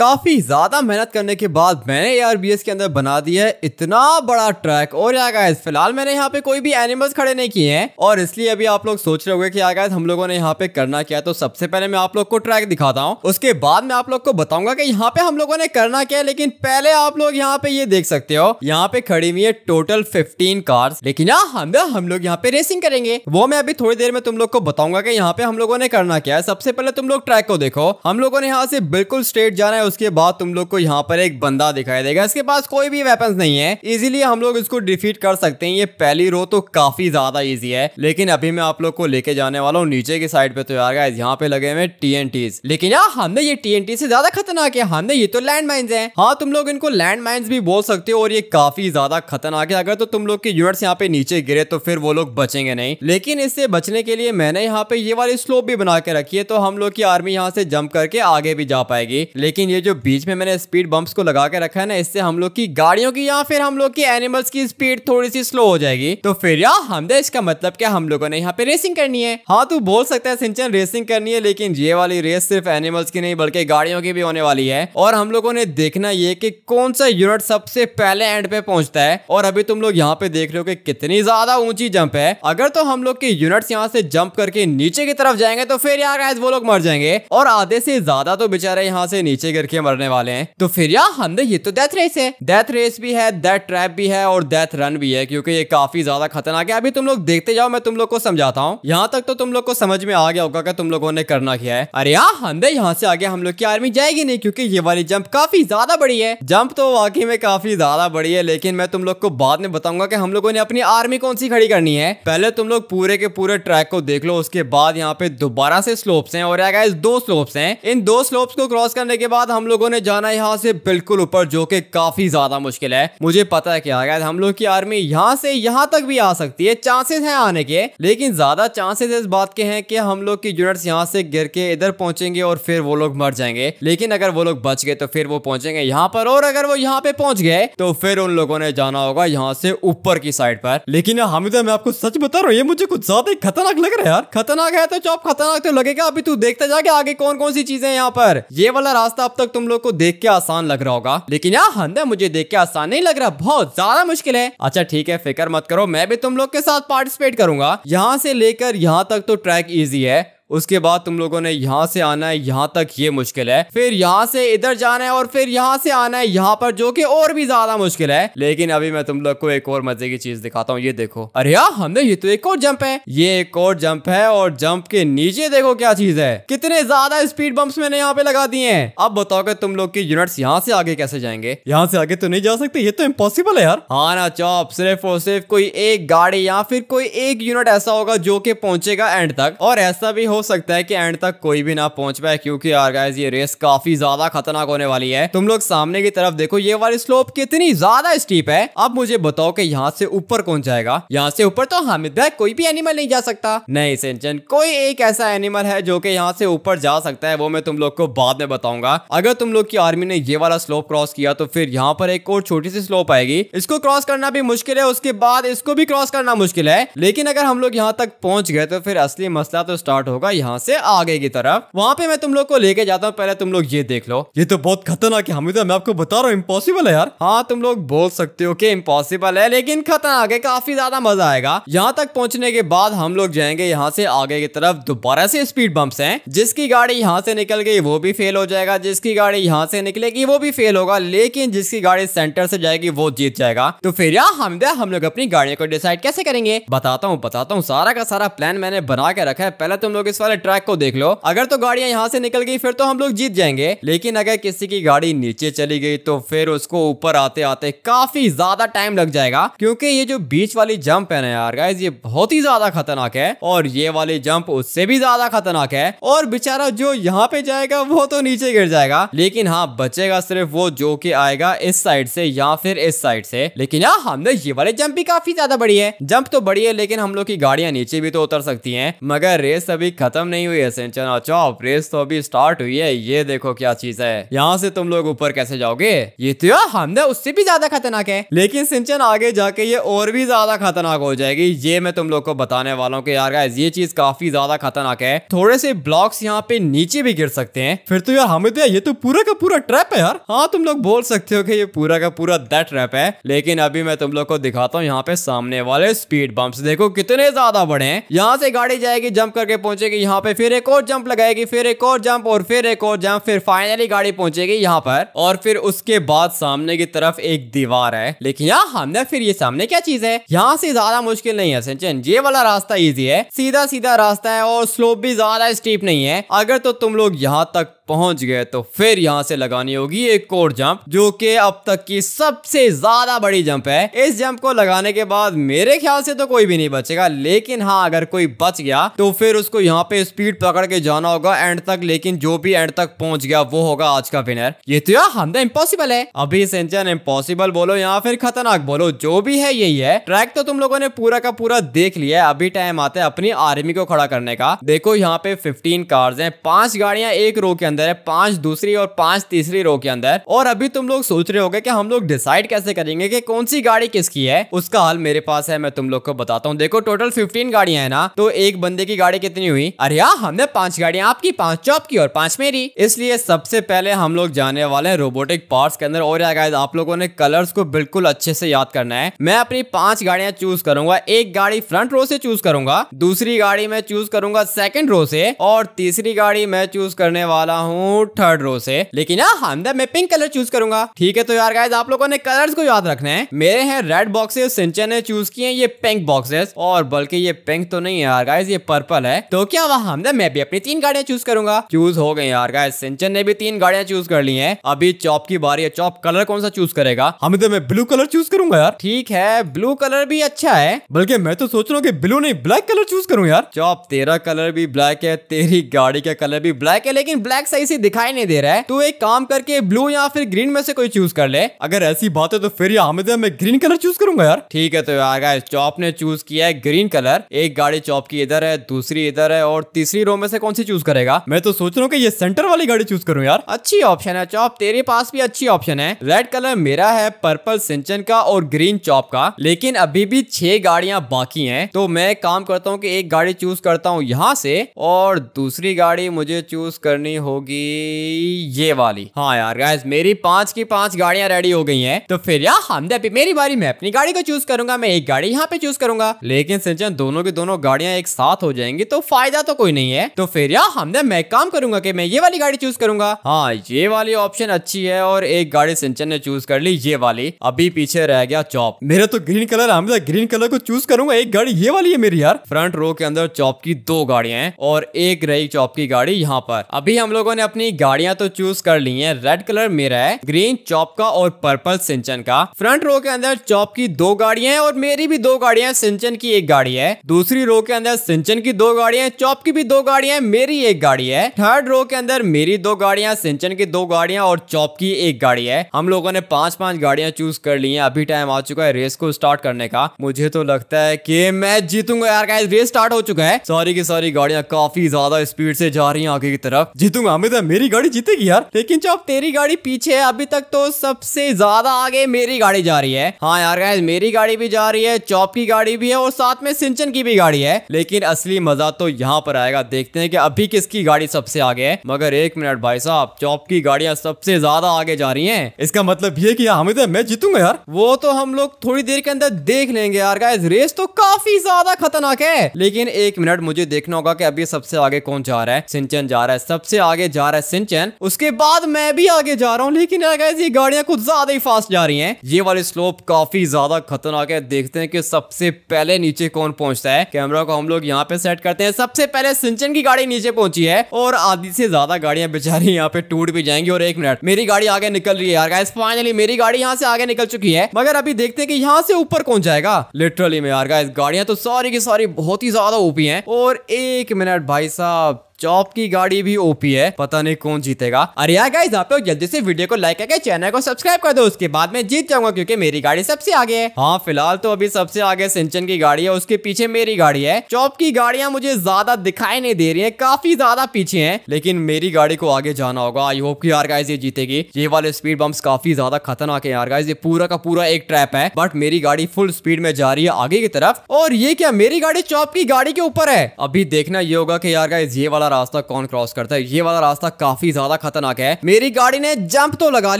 काफ़ी ज़्यादा मेहनत करने के बाद मैंने ए आर बी एस के अंदर बना दिया है इतना बड़ा ट्रैक और यार गाइस फिलहाल मैंने यहाँ पे कोई भी एनिमल्स खड़े नहीं किए हैं और इसलिए अभी आप लोग सोच रहे होंगे कि यार गाइस हम लोगों ने यहाँ पे करना क्या है तो सबसे पहले मैं आप लोग को ट्रैक दिखाता हूँ उसके बाद मैं आप लोग को बताऊंगा कि यहाँ पे हम लोगों ने करना क्या है लेकिन पहले आप लोग यहाँ पे ये देख सकते हो यहाँ पे खड़ी हुई है टोटल फिफ्टीन कार्स लेकिन यहाँ हम हम लोग यहाँ पे रेसिंग करेंगे वो मैं अभी थोड़ी देर में तुम लोग को बताऊंगा की यहाँ पे हम लोगों ने करना क्या है सबसे पहले तुम लोग ट्रैक को देखो हम लोगों ने यहाँ से बिल्कुल स्ट्रेट जाना है उसके बाद तुम लोग को यहाँ पर एक बंदा दिखाई देगा इसके पास कोई भी वेपन नहीं है इजिली हम लोग इसको डिफीट कर सकते हैं ये पहली रो तो काफी ज्यादा ईजी है लेकिन अभी मैं आप लोग को लेके जाने वाला हूँ नीचे की साइड पे तो यार यहाँ पे लगे हुए टी लेकिन यार हमने ये टी से ज्यादा खतरनाक है हमने ये तो लैंड माइन्स है हाँ तुम लोग इनको लैंड माइन्स भी बोल सकते हो और ये काफी ज्यादा खतरनाक है अगर तो तुम लोग के यूनिट्स यहाँ पे नीचे गिरे तो फिर वो लोग बचेंगे नहीं लेकिन इससे बचने के लिए मैंने यहाँ पे ये वाली स्लोप भी बना के रखी है तो हम लोग की आर्मी यहाँ से जम्प करके आगे भी जा पाएगी लेकिन ये जो बीच में मैंने स्पीड बम्प्स को लगा के रखा है ना इससे हम लोग की गाड़ियों की या फिर हम लोग की एनिमल्स की स्पीड थोड़ी सी स्लो हो जाएगी तो फिर यार दे इसका मतलब क्या हम लोगों ने यहाँ पे रेसिंग करनी है हाँ तू बोल सकता है सिंचन रेसिंग करनी है लेकिन ये वाली रेस सिर्फ एनिमल्स की नहीं बल्कि गाड़ियों की भी होने वाली है और हम लोगों ने देखना ये की कौन सा यूनिट सबसे पहले एंड पे पहुंचता है और अभी तुम लोग यहाँ पे देख रहे हो कि कितनी ज्यादा ऊंची जंप है अगर तो हम लोग के यूनिट्स यहाँ से जंप करके नीचे की तरफ जाएंगे तो फिर यार वो लोग मर जाएंगे और आधे से ज्यादा तो बेचारे यहाँ से नीचे करके मरने वाले हैं तो फिर यार हम तो ये तो डेथ रेस है डेथ रेस भी है डेथ ट्रैप भी है और डेथ रन भी है क्योंकि ये काफी ज्यादा खतरनाक है अभी तुम लोग देखते जाओ मैं तुम लोग को समझाता हूँ यहाँ तक तो तुम लोग को समझ में आ गया होगा कि तुम लोगों ने करना क्या है अरे यार हमने तो यहाँ से आगे हम लोग की आर्मी जाएगी नहीं क्योंकि ये वाली जंप काफी ज्यादा बड़ी है जंप तो वाकई में काफी ज्यादा बड़ी है लेकिन मैं तुम लोग को बाद में बताऊंगा कि हम लोगों ने अपनी आर्मी कौन सी खड़ी करनी है पहले तुम लोग पूरे के पूरे ट्रैक को देख लो उसके बाद यहाँ पे दोबारा से स्लोप्स हैं और दो स्लोप्स हैं इन दो स्लोप्स को क्रॉस करने के बाद बाद हम लोगों ने जाना यहाँ से बिल्कुल ऊपर जो कि काफी ज्यादा मुश्किल है मुझे पता है क्या हम लोग की आर्मी यहाँ से यहाँ तक भी आ सकती है चांसेस हैं आने के लेकिन ज्यादा चांसेस इस बात के हैं कि हम लोग की यूनिट्स यहाँ से गिर के इधर पहुंचेंगे और फिर वो लोग मर जाएंगे लेकिन अगर वो लोग बच गए तो फिर वो पहुंचेंगे यहाँ पर और अगर वो यहाँ पे पहुंच गए तो फिर उन लोगों ने जाना होगा यहाँ से ऊपर की साइड पर लेकिन हामिदा मैं आपको सच बता रहा हूँ ये मुझे कुछ ज्यादा खतरनाक लग रहा है यार खतरनाक है तो चौप खतरनाक तो लगेगा अभी तू देखता जाके आगे कौन कौन सी चीजें यहाँ पर ये वाला रास्ता अब तक तुम लोग को देख के आसान लग रहा होगा लेकिन यार हंदे मुझे देख के आसान नहीं लग रहा बहुत ज्यादा मुश्किल है अच्छा ठीक है फिक्र मत करो मैं भी तुम लोग के साथ पार्टिसिपेट करूंगा यहाँ से लेकर यहाँ तक तो ट्रैक ईजी है उसके बाद तुम लोगों ने यहाँ से आना है यहाँ तक ये मुश्किल है फिर यहाँ से इधर जाना है और फिर यहाँ से आना है यहाँ पर जो कि और भी ज्यादा मुश्किल है लेकिन अभी मैं तुम लोग को एक और मजे की चीज दिखाता हूँ ये देखो अरे यार हमने ये तो एक और जंप है ये एक और जंप है और जंप के नीचे देखो क्या चीज है कितने ज्यादा स्पीड बम्प मैंने यहाँ पे लगा दिए हैं अब बताओ कि तुम लोग की यूनिट्स यहाँ से आगे कैसे जाएंगे यहाँ से आगे तो नहीं जा सकते ये तो इम्पोसिबल है यार हाँ ना चौप सिर्फ और सिर्फ कोई एक गाड़ी या फिर कोई एक यूनिट ऐसा होगा जो कि पहुंचेगा एंड तक और ऐसा भी हो सकता है कि एंड तक कोई भी ना पहुंच पाए क्योंकि यार गाइस ये रेस काफी ज्यादा खतरनाक होने वाली है तुम लोग सामने की तरफ देखो ये वाली स्लोप कितनी ज्यादा स्टीप है अब मुझे बताओ कि यहाँ से ऊपर कौन जाएगा यहाँ से ऊपर तो हामिद भाई कोई भी एनिमल नहीं जा सकता नहीं सिंचन कोई एक ऐसा एनिमल है जो की यहाँ से ऊपर जा सकता है वो मैं तुम लोग को बाद में बताऊंगा अगर तुम लोग की आर्मी ने ये वाला स्लोप क्रॉस किया तो फिर यहाँ पर एक और छोटी सी स्लोप आएगी इसको क्रॉस करना भी मुश्किल है उसके बाद इसको भी क्रॉस करना मुश्किल है लेकिन अगर हम लोग यहाँ तक पहुंच गए तो फिर असली मसला तो स्टार्ट होगा होगा यहाँ से आगे की तरफ वहाँ पे मैं तुम लोग को लेके जाता हूँ पहले तुम लोग ये देख लो ये तो बहुत खतरनाक है हमें तो मैं आपको बता रहा हूँ इम्पोसिबल है यार हाँ तुम लोग बोल सकते हो कि इम्पोसिबल है लेकिन खतरनाक है काफी ज्यादा मजा आएगा यहाँ तक पहुँचने के बाद हम लोग जाएंगे यहाँ से आगे की तरफ दोबारा से स्पीड बम्प है जिसकी गाड़ी यहाँ से निकल गई वो भी फेल हो जाएगा जिसकी गाड़ी यहाँ से निकलेगी वो भी फेल होगा लेकिन जिसकी गाड़ी सेंटर से जाएगी वो जीत जाएगा तो फिर यार हम हम लोग अपनी गाड़ियों को डिसाइड कैसे करेंगे बताता हूँ बताता हूँ सारा का सारा प्लान मैंने बना के रखा है पहले तुम लोग इस वाले ट्रैक को देख लो अगर तो गाड़ियां यहाँ से निकल गई फिर तो हम लोग जीत जाएंगे लेकिन अगर किसी की गाड़ी नीचे चली गई तो फिर उसको ऊपर आते आते काफी ज्यादा टाइम लग जाएगा क्योंकि ये जो बीच वाली जंप है ना यार गाइज ये बहुत ही ज्यादा खतरनाक है और ये वाली जंप उससे भी ज्यादा खतरनाक है और बेचारा जो यहाँ पे जाएगा वो तो नीचे गिर जाएगा लेकिन हाँ बचेगा सिर्फ वो जो की आएगा इस साइड से या फिर इस साइड से लेकिन यार हाँ, हमने ये वाली जंप भी काफी ज्यादा बड़ी है जंप तो बड़ी है लेकिन हम लोग की गाड़ियां नीचे भी तो उतर सकती है मगर रेस अभी खत्म नहीं हुई है सिंचन अच्छा चौप रेस तो अभी स्टार्ट हुई है ये देखो क्या चीज है यहाँ से तुम लोग ऊपर कैसे जाओगे ये तो यार उससे भी ज्यादा खतरनाक है लेकिन सिंचन आगे जाके ये और भी ज्यादा खतरनाक हो जाएगी ये मैं तुम लोग को बताने वाला हूँ की यार ये चीज काफी ज्यादा खतरनाक है थोड़े से ब्लॉक्स यहाँ पे नीचे भी गिर सकते हैं फिर तो यार हमें तो ये तो पूरा का पूरा ट्रैप है यार हाँ तुम लोग बोल सकते हो कि ये पूरा का पूरा दैट ट्रैप है लेकिन अभी मैं तुम लोग को दिखाता हूँ यहाँ पे सामने वाले स्पीड बम्प देखो कितने ज्यादा बड़े हैं यहाँ से गाड़ी जाएगी जंप करके पहुंचे पहुंचेगी यहाँ पे फिर एक और जंप लगाएगी फिर एक और जंप और फिर एक और जंप फिर फाइनली गाड़ी पहुंचेगी यहाँ पर और फिर उसके बाद सामने की तरफ एक दीवार है लेकिन यहाँ हमने फिर ये सामने क्या चीज है यहाँ से ज्यादा मुश्किल नहीं है सचिन ये वाला रास्ता ईजी है सीधा सीधा रास्ता है और स्लोप भी ज्यादा स्टीप नहीं है अगर तो तुम लोग यहाँ तक पहुंच गए तो फिर यहाँ से लगानी होगी एक कोर जंप जो कि अब तक की सबसे ज्यादा बड़ी जंप है इस जंप को लगाने के बाद मेरे ख्याल से तो कोई भी नहीं बचेगा लेकिन हाँ अगर कोई बच गया तो फिर उसको यहाँ पे स्पीड पकड़ के जाना होगा एंड तक लेकिन जो भी एंड तक पहुंच गया वो होगा आज का विनर ये तो यार हमदा इम्पॉसिबल तो है अभी सिंचन इम्पोसिबल बोलो या फिर खतरनाक बोलो जो भी है यही है ट्रैक तो तुम लोगों ने पूरा का पूरा देख लिया है अभी टाइम आता है अपनी आर्मी को खड़ा करने का देखो यहाँ पे फिफ्टीन कार्स है पांच गाड़ियां एक रो के अंदर अंदर है पांच दूसरी और पांच तीसरी रो के अंदर और अभी तुम लोग सोच रहे हो कि हम लोग डिसाइड कैसे करेंगे कि कौन सी गाड़ी किसकी है उसका हल मेरे पास है मैं तुम लोग को बताता हूँ देखो टोटल फिफ्टीन गाड़ियां है ना तो एक बंदे की गाड़ी कितनी हुई अरे यार हमने पांच गाड़ियां आपकी पांच चौप की और पांच मेरी इसलिए सबसे पहले हम लोग जाने वाले हैं रोबोटिक पार्ट्स के अंदर और यार आप लोगों ने कलर्स को बिल्कुल अच्छे से याद करना है मैं अपनी पांच गाड़ियां चूज करूंगा एक गाड़ी फ्रंट रो से चूज करूंगा दूसरी गाड़ी मैं चूज करूंगा सेकंड रो से और तीसरी गाड़ी मैं चूज करने वाला हूँ हूँ थर्ड रो से लेकिन हाँ अंदर मैं पिंक कलर चूज करूंगा ठीक है तो यार गाइज आप लोगों ने कलर्स को याद रखना है मेरे हैं रेड बॉक्सेस सिंचन ने चूज किए ये पिंक बॉक्सेस और बल्कि ये पिंक तो नहीं यार गाइज ये पर्पल है तो क्या वहां अंदर मैं भी अपनी तीन गाड़ियां चूज करूंगा चूज हो गए यार गाइज सिंचन ने भी तीन गाड़ियां चूज कर ली है अभी चॉप की बारी है चॉप कलर कौन सा चूज करेगा हम तो मैं ब्लू कलर चूज करूंगा यार ठीक है ब्लू कलर भी अच्छा है बल्कि मैं तो सोच रहा हूँ की ब्लू नहीं ब्लैक कलर चूज करूँ यार चॉप तेरा कलर भी ब्लैक है तेरी गाड़ी का कलर भी ब्लैक है लेकिन ब्लैक सही से दिखाई नहीं दे रहा है तो एक काम करके ब्लू या फिर ग्रीन में से कोई चूज कर ले अगर ऐसी बात है तो फिर यहाँ तो मैं ग्रीन कलर चूज करूंगा यार ठीक है तो यार चॉप ने चूज किया है ग्रीन कलर एक गाड़ी चॉप की इधर है दूसरी इधर है और तीसरी रो में से कौन सी चूज करेगा मैं तो सोच रहा हूँ की ये सेंटर वाली गाड़ी चूज करूँ यार अच्छी ऑप्शन है चॉप तेरे पास भी अच्छी ऑप्शन है रेड कलर मेरा है पर्पल सिंचन का और ग्रीन चॉप का लेकिन अभी भी छह गाड़ियां बाकी हैं तो मैं काम करता हूँ कि एक गाड़ी चूज करता हूँ यहाँ से और दूसरी गाड़ी मुझे चूज करनी हो होगी ये वाली हाँ यार गाइस मेरी पांच की पांच गाड़ियां रेडी हो गई हैं तो फिर यार हम दे मेरी बारी मैं अपनी गाड़ी को चूज करूंगा मैं एक गाड़ी यहाँ पे चूज करूंगा लेकिन सिंचन दोनों की दोनों गाड़ियां एक साथ हो जाएंगी तो फायदा तो कोई नहीं है तो फिर यार दे मैं काम करूंगा की मैं ये वाली गाड़ी चूज करूंगा हाँ ये वाली ऑप्शन अच्छी है और एक गाड़ी सिंचन ने चूज कर ली ये वाली अभी पीछे रह गया चौप मेरा तो ग्रीन कलर हम ग्रीन कलर को चूज करूंगा एक गाड़ी ये वाली है मेरी यार फ्रंट रो के अंदर चौप की दो गाड़ियां हैं और एक रही चौप की गाड़ी यहाँ पर अभी हम लोग लोगों ने अपनी गाड़ियां तो चूज कर ली है रेड कलर मेरा है ग्रीन चॉप का और पर्पल सिंचन का फ्रंट रो के अंदर चॉप की दो गाड़ियां हैं और मेरी भी दो गाड़ियां सिंचन की एक गाड़ी है दूसरी रो के अंदर सिंचन की दो गाड़ियां है चॉप की भी दो गाड़ियां है मेरी एक गाड़ी है थर्ड रो के अंदर मेरी दो गाड़ियां सिंचन की दो गाड़ियां और चॉप की एक गाड़ी है हम लोगों ने पांच पांच गाड़ियां चूज कर ली है अभी टाइम आ चुका है रेस को स्टार्ट करने का मुझे तो लगता है की मैं जीतूंगा यार रेस स्टार्ट हो चुका है सॉरी की सारी गाड़ियां काफी ज्यादा स्पीड से जा रही है आगे की तरफ जीतूंगा हामिद मेरी गाड़ी जीतेगी यार लेकिन जब तेरी गाड़ी पीछे है अभी तक तो सबसे ज्यादा आगे मेरी गाड़ी जा रही है हाँ यार मेरी गाड़ी भी जा रही है चौप की गाड़ी भी है और साथ में सिंचन की भी गाड़ी है लेकिन असली मजा तो यहाँ पर आएगा देखते हैं कि अभी किसकी गाड़ी सबसे आगे है मगर एक मिनट भाई साहब चौप की गाड़ियाँ सबसे ज्यादा आगे जा रही है इसका मतलब ये की हामिद मैं जीतूंगा यार वो तो हम लोग थोड़ी देर के अंदर देख लेंगे यार गाइस रेस तो काफी ज्यादा खतरनाक है लेकिन एक मिनट मुझे देखना होगा कि अभी सबसे आगे कौन जा रहा है सिंचन जा रहा है सबसे आगे जा रहा है सिंचन उसके बाद मैं भी आगे जा रहा हूँ लेकिन ये गाड़ियां कुछ ज्यादा ही फास्ट जा रही हैं ये वाली स्लोप काफी ज्यादा खतरनाक है देखते हैं कि सबसे पहले नीचे कौन पहुंचता है कैमरा को हम लोग यहाँ पे सेट करते हैं सबसे पहले सिंचन की गाड़ी नीचे पहुंची है और आधी से ज्यादा गाड़ियां बेचारी यहाँ पे टूट भी जाएंगी और एक मिनट मेरी गाड़ी आगे निकल रही है यार गाइस फाइनली मेरी गाड़ी यहाँ से आगे निकल चुकी है मगर अभी देखते हैं कि यहाँ से ऊपर कौन जाएगा लिटरली में यार गाइस गाड़ियां तो सारी की सारी बहुत ही ज्यादा ऊपी हैं और एक मिनट भाई साहब चौप की गाड़ी भी ओपी है पता नहीं कौन जीतेगा अरे यार गाइस आप लोग जल्दी से वीडियो को लाइक करके चैनल को सब्सक्राइब कर दो उसके बाद में जीत जाऊंगा क्योंकि मेरी गाड़ी सबसे आगे है हाँ फिलहाल तो अभी सबसे आगे सिंचन की गाड़ी है उसके पीछे मेरी गाड़ी है चौप की गाड़ियां मुझे ज्यादा दिखाई नहीं दे रही है काफी ज्यादा पीछे है लेकिन मेरी गाड़ी को आगे जाना होगा आई होप की यार गाइज ये जीतेगी ये वाले स्पीड बम्प काफी ज्यादा खतरनाक है यार गाइज ये पूरा का पूरा एक ट्रैप है बट मेरी गाड़ी फुल स्पीड में जा रही है आगे की तरफ और ये क्या मेरी गाड़ी चौप की गाड़ी के ऊपर है अभी देखना ये होगा की यार गाइज ये वाला वाला रास्ता कौन क्रॉस करता है ये वाला रास्ता काफी ज्यादा खतरनाक है मेरी गाड़ी ने जंप तो लगा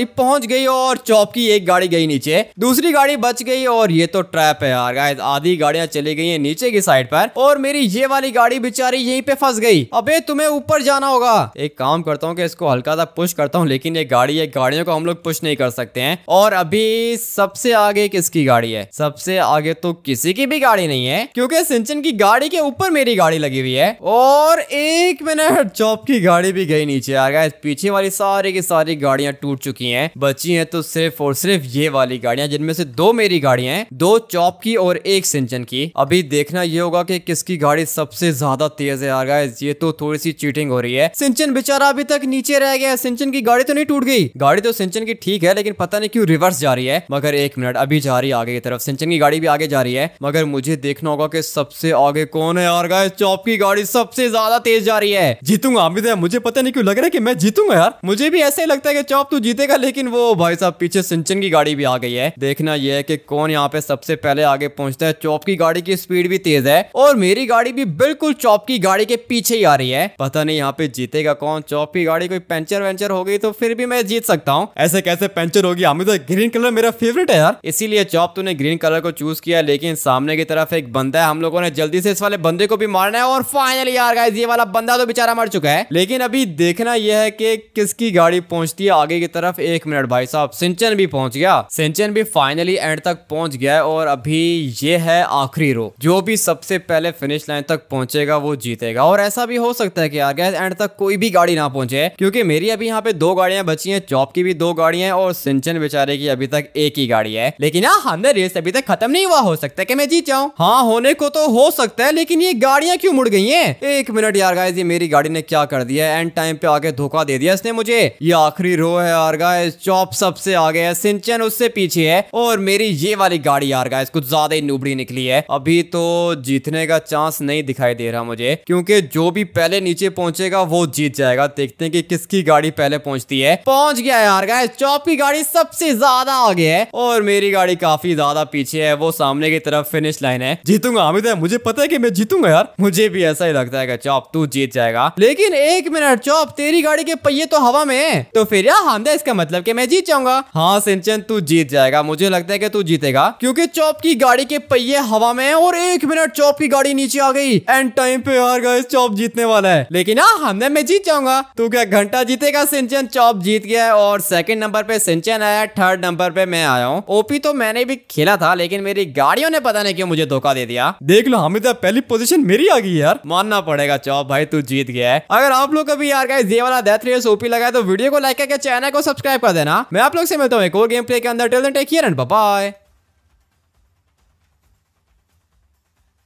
ली पहुंच गई और चौप की एक गाड़ी गई नीचे दूसरी गाड़ी बच गई और ये तो ट्रैप है यार गाइस आधी गाड़ियां चली गई है नीचे की साइड पर और मेरी ये वाली गाड़ी बेचारी यहीं पे फंस गई अबे तुम्हें ऊपर जाना होगा एक काम करता हूँ कि इसको हल्का सा पुश करता हूँ लेकिन ये गाड़ी है गाड़ियों को हम लोग पुश नहीं कर सकते हैं और अभी सबसे आगे किसकी गाड़ी है सबसे आगे तो किसी की भी गाड़ी नहीं है क्योंकि सिंचन की गाड़ी के ऊपर मेरी गाड़ी लगी हुई है और एक एक मिनट चौप की गाड़ी भी गई नीचे आ गया पीछे वाली सारी की सारी गाड़ियां टूट चुकी हैं बची हैं तो सिर्फ और सिर्फ ये वाली गाड़ियां जिनमें से दो मेरी गाड़ियां हैं दो चौप की और एक सिंचन की अभी देखना ये होगा कि किसकी गाड़ी सबसे ज्यादा तेज है आ ये तो थोड़ी सी चीटिंग हो रही है सिंचन बेचारा अभी तक नीचे रह गया सिंचन की गाड़ी तो नहीं टूट गई गाड़ी तो सिंचन की ठीक है लेकिन पता नहीं क्यों रिवर्स जा रही है मगर एक मिनट अभी जा रही है आगे की तरफ सिंचन की गाड़ी भी आगे जा रही है मगर मुझे देखना होगा कि सबसे आगे कौन है यार गाय चौप की गाड़ी सबसे ज्यादा तेज जा रही है रही है जीतूंगा अमित तो है मुझे पता नहीं क्यों लग रहा है कि मैं जीतूंगा यार मुझे भी ऐसे ही लगता है कि चौप तू जीतेगा लेकिन वो भाई साहब पीछे सिंचन की गाड़ी भी आ गई है देखना यह है कि कौन यहाँ पे सबसे पहले आगे पहुंचता है चौप की गाड़ी की स्पीड भी तेज है और मेरी गाड़ी भी बिल्कुल चौप की गाड़ी के पीछे ही आ रही है पता नहीं यहाँ पे जीतेगा कौन चौप की गाड़ी कोई पंचर वेंचर हो गई तो फिर भी मैं जीत सकता हूँ ऐसे कैसे पंचर होगी अमित ग्रीन कलर मेरा फेवरेट है यार इसीलिए चौप तूने ग्रीन कलर को चूज किया लेकिन सामने की तरफ एक बंदा है हम लोगों ने जल्दी से इस वाले बंदे को भी मारना है और फाइनली यार गाइस ये वाला बंदा बंदा तो बेचारा मर चुका है लेकिन अभी देखना यह है कि किसकी गाड़ी पहुंचती है आगे की तरफ एक मिनट भाई साहब सिंचन भी पहुंच गया सिंचन भी फाइनली एंड तक पहुंच गया है और अभी ये है आखिरी रो जो भी सबसे पहले फिनिश लाइन तक पहुंचेगा वो जीतेगा और ऐसा भी हो सकता है कि यार गैस एंड तक कोई भी गाड़ी ना पहुंचे क्योंकि मेरी अभी यहाँ पे दो गाड़ियां बची हैं चौप की भी दो गाड़ियां और सिंचन बेचारे की अभी तक एक ही गाड़ी है लेकिन हाँ हमने रेस अभी तक खत्म नहीं हुआ हो सकता है कि मैं जीत जाऊँ हाँ होने को तो हो सकता है लेकिन ये गाड़ियां क्यों मुड़ गई है एक मिनट यार गाइस थी मेरी गाड़ी ने क्या कर दिया एंड टाइम पे आके धोखा दे दिया इसने मुझे ये आखिरी रो है यार गाइस चॉप सबसे आगे है सिंचन उससे पीछे है और मेरी ये वाली गाड़ी यार गाइस कुछ ज्यादा ही नुबड़ी निकली है अभी तो जीतने का चांस नहीं दिखाई दे रहा मुझे क्योंकि जो भी पहले नीचे पहुंचेगा वो जीत जाएगा देखते हैं कि किसकी गाड़ी पहले पहुंचती है पहुंच गया यार गाइस चॉप की गाड़ी सबसे ज्यादा आगे है और मेरी गाड़ी काफी ज्यादा पीछे है वो सामने की तरफ फिनिश लाइन है जीतूंगा हामिद है मुझे पता है कि मैं जीतूंगा यार मुझे भी ऐसा ही लगता है चॉप तू जीत जीत जाएगा लेकिन एक मिनट चौप तेरी गाड़ी के पहिए तो हवा में है तो फिर यार हम दे इसका मतलब कि मैं जीत जाऊंगा हाँ सिंचन तू जीत जाएगा मुझे लगता है कि तू जीतेगा क्योंकि चौप की गाड़ी के पहिए हवा में है और एक मिनट चौप की गाड़ी नीचे आ गई एंड टाइम पे हार गए चौप जीतने वाला है लेकिन हाँ हांदा मैं जीत जाऊंगा तू क्या घंटा जीतेगा सिंचन चौप जीत गया है और सेकंड नंबर पे सिंचन आया थर्ड नंबर पे मैं आया हूँ ओपी तो मैंने भी खेला था लेकिन मेरी गाड़ियों ने पता नहीं क्यों मुझे धोखा दे दिया देख लो हमें पहली पोजीशन मेरी आ गई यार मानना पड़ेगा चौप भाई तू तू तो जीत गया है अगर आप लोग कभी यार गाइस ये वाला डेथ रेस ओपी लगा तो वीडियो को लाइक करके चैनल को सब्सक्राइब कर देना मैं आप लोग से मिलता हूँ एक और गेम प्ले के अंदर टेक बाय